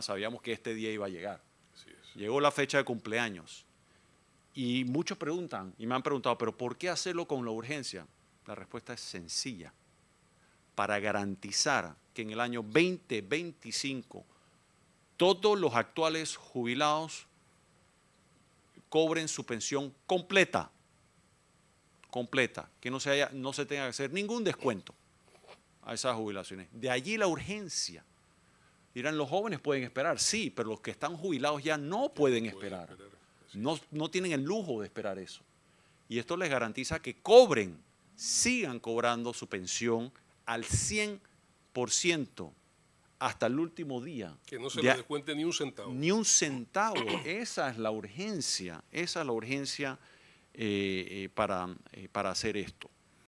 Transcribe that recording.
sabíamos que este día iba a llegar. Llegó la fecha de cumpleaños. Y muchos preguntan, y me han preguntado, pero ¿por qué hacerlo con la urgencia? La respuesta es sencilla. Para garantizar que en el año 2025 todos los actuales jubilados cobren su pensión completa. Completa. Que no se, tenga que hacer ningún descuento a esas jubilaciones. De allí la urgencia. Dirán, los jóvenes pueden esperar, sí, pero los que están jubilados ya no pueden esperar. No, no tienen el lujo de esperar eso. Y esto les garantiza que cobren, sigan cobrando su pensión al 100% hasta el último día. Que no se les descuente ni un centavo. Ni un centavo. esa es la urgencia, esa es la urgencia eh, eh, para, eh, para hacer esto.